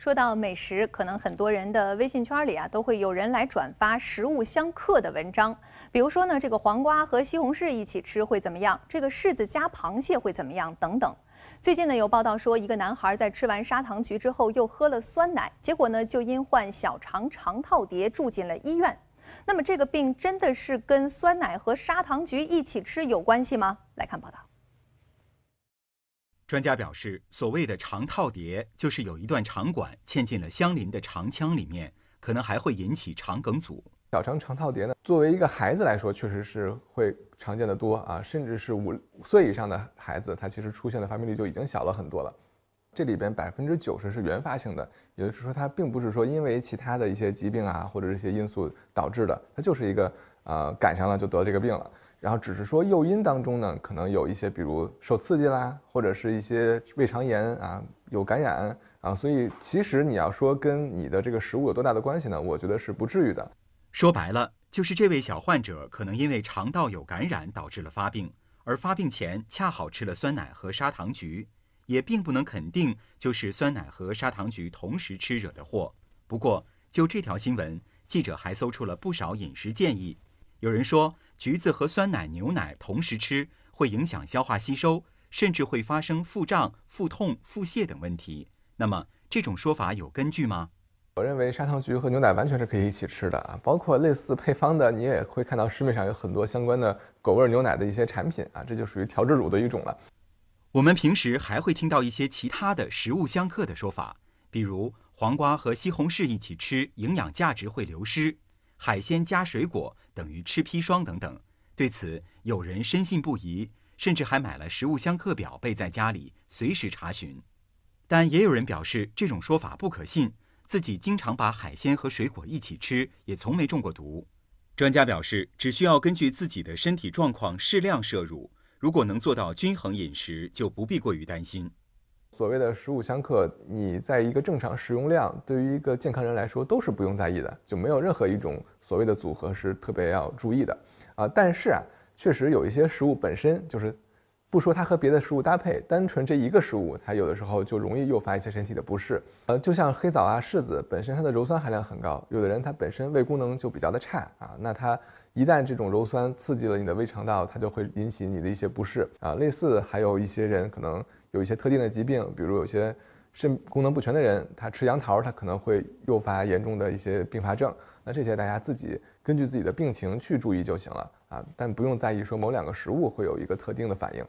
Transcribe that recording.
说到美食，可能很多人的微信圈里啊，都会有人来转发食物相克的文章。比如说呢，这个黄瓜和西红柿一起吃会怎么样？这个柿子加螃蟹会怎么样？等等。最近呢，有报道说，一个男孩在吃完砂糖橘之后又喝了酸奶，结果呢，就因患小肠肠套叠住进了医院。那么，这个病真的是跟酸奶和砂糖橘一起吃有关系吗？来看报道。专家表示，所谓的肠套叠就是有一段肠管嵌进了相邻的肠腔里面，可能还会引起肠梗阻。小肠肠套叠呢，作为一个孩子来说，确实是会常见的多啊，甚至是五五岁以上的孩子，他其实出现的发病率就已经小了很多了。这里边百分之九十是原发性的，也就是说，它并不是说因为其他的一些疾病啊或者一些因素导致的，它就是一个呃，赶上了就得这个病了。然后只是说诱因当中呢，可能有一些比如受刺激啦，或者是一些胃肠炎啊，有感染啊，所以其实你要说跟你的这个食物有多大的关系呢？我觉得是不至于的。说白了，就是这位小患者可能因为肠道有感染导致了发病，而发病前恰好吃了酸奶和砂糖橘，也并不能肯定就是酸奶和砂糖橘同时吃惹的祸。不过就这条新闻，记者还搜出了不少饮食建议，有人说。橘子和酸奶、牛奶同时吃会影响消化吸收，甚至会发生腹胀、腹痛、腹泻等问题。那么，这种说法有根据吗？我认为砂糖橘和牛奶完全是可以一起吃的啊，包括类似配方的，你也会看到市面上有很多相关的狗味牛奶的一些产品啊，这就属于调制乳的一种了。我们平时还会听到一些其他的食物相克的说法，比如黄瓜和西红柿一起吃，营养价值会流失；海鲜加水果。等于吃砒霜等等，对此有人深信不疑，甚至还买了食物相克表备在家里，随时查询。但也有人表示这种说法不可信，自己经常把海鲜和水果一起吃，也从没中过毒。专家表示，只需要根据自己的身体状况适量摄入，如果能做到均衡饮食，就不必过于担心。所谓的食五相克，你在一个正常食用量，对于一个健康人来说都是不用在意的，就没有任何一种所谓的组合是特别要注意的啊。但是啊，确实有一些食物本身就是，不说它和别的食物搭配，单纯这一个食物，它有的时候就容易诱发一些身体的不适。呃，就像黑枣啊、柿子，本身它的鞣酸含量很高，有的人他本身胃功能就比较的差啊，那他一旦这种鞣酸刺激了你的胃肠道，它就会引起你的一些不适啊。类似还有一些人可能。有一些特定的疾病，比如有些肾功能不全的人，他吃杨桃，他可能会诱发严重的一些并发症。那这些大家自己根据自己的病情去注意就行了啊，但不用在意说某两个食物会有一个特定的反应。